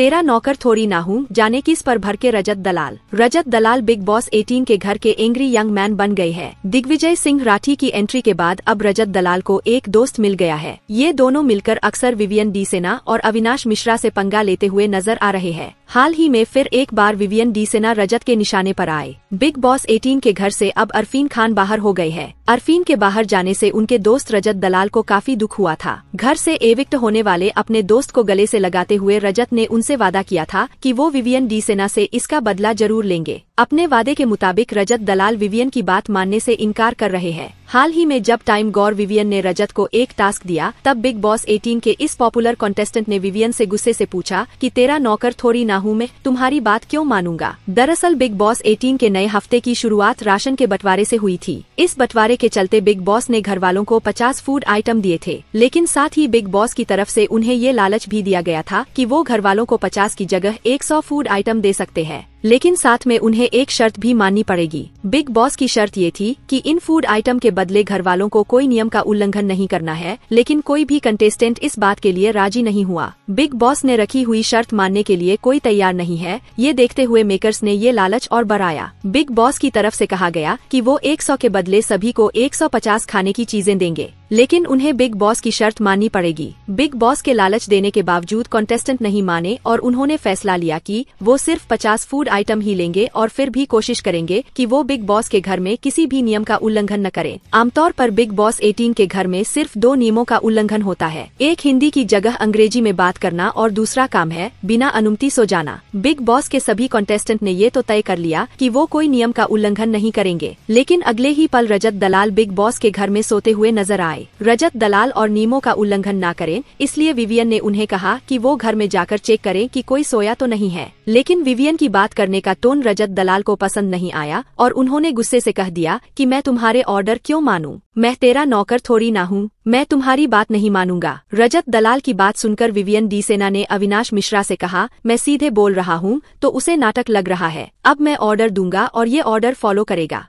तेरा नौकर थोड़ी ना हूँ जाने किस पर भर के रजत दलाल रजत दलाल बिग बॉस 18 के घर के एंग्री यंग मैन बन गए हैं दिग्विजय सिंह राठी की एंट्री के बाद अब रजत दलाल को एक दोस्त मिल गया है ये दोनों मिलकर अक्सर विवियन डी सेना और अविनाश मिश्रा से पंगा लेते हुए नजर आ रहे हैं हाल ही में फिर एक बार विवियन डी सेना रजत के निशाने पर आए बिग बॉस 18 के घर से अब अरफीन खान बाहर हो गए हैं अरफीन के बाहर जाने से उनके दोस्त रजत दलाल को काफी दुख हुआ था घर से एविक्ट होने वाले अपने दोस्त को गले से लगाते हुए रजत ने उनसे वादा किया था कि वो विवियन डी सेना से इसका बदला जरूर लेंगे अपने वादे के मुताबिक रजत दलाल विवियन की बात मानने से इनकार कर रहे हैं हाल ही में जब टाइम गौर विवियन ने रजत को एक टास्क दिया तब बिग बॉस 18 के इस पॉपुलर कंटेस्टेंट ने विवियन से गुस्से से पूछा कि तेरा नौकर थोड़ी ना हूँ मैं तुम्हारी बात क्यों मानूंगा दरअसल बिग बॉस 18 के नए हफ्ते की शुरुआत राशन के बंटवारे से हुई थी इस बंटवारे के चलते बिग बॉस ने घर वालों को पचास फूड आइटम दिए थे लेकिन साथ ही बिग बॉस की तरफ ऐसी उन्हें ये लालच भी दिया गया था की वो घर वालों को पचास की जगह एक फूड आइटम दे सकते हैं लेकिन साथ में उन्हें एक शर्त भी माननी पड़ेगी बिग बॉस की शर्त ये थी कि इन फूड आइटम के बदले घर वालों को कोई नियम का उल्लंघन नहीं करना है लेकिन कोई भी कंटेस्टेंट इस बात के लिए राजी नहीं हुआ बिग बॉस ने रखी हुई शर्त मानने के लिए कोई तैयार नहीं है ये देखते हुए मेकर्स ने ये लालच और बढ़ाया बिग बॉस की तरफ ऐसी कहा गया की वो एक सौ के बदले सभी को एक सौ पचास खाने की चीजें देंगे लेकिन उन्हें बिग बॉस की शर्त माननी पड़ेगी बिग बॉस के लालच देने के बावजूद कॉन्टेस्टेंट नहीं माने और उन्होंने फैसला लिया कि वो सिर्फ पचास फूड आइटम ही लेंगे और फिर भी कोशिश करेंगे कि वो बिग बॉस के घर में किसी भी नियम का उल्लंघन न करें आमतौर पर बिग बॉस 18 के घर में सिर्फ दो नियमों का उल्लंघन होता है एक हिंदी की जगह अंग्रेजी में बात करना और दूसरा काम है बिना अनुमति सो जाना बिग बॉस के सभी कॉन्टेस्टेंट ने ये तो तय कर लिया की वो कोई नियम का उल्लंघन नहीं करेंगे लेकिन अगले ही पल रजत दलाल बिग बॉस के घर में सोते हुए नजर आए आए रजत दलाल और नियमों का उल्लंघन न करें इसलिए विवियन ने उन्हें कहा कि वो घर में जाकर चेक करें कि कोई सोया तो नहीं है लेकिन विवियन की बात करने का टोन रजत दलाल को पसंद नहीं आया और उन्होंने गुस्से से कह दिया कि मैं तुम्हारे ऑर्डर क्यों मानूं मैं तेरा नौकर थोड़ी ना हूँ मैं तुम्हारी बात नहीं मानूंगा रजत दलाल की बात सुनकर विवियन डी सेना ने अविनाश मिश्रा से कहा मैं सीधे बोल रहा हूँ तो उसे नाटक लग रहा है अब मैं ऑर्डर दूंगा और ये ऑर्डर फॉलो करेगा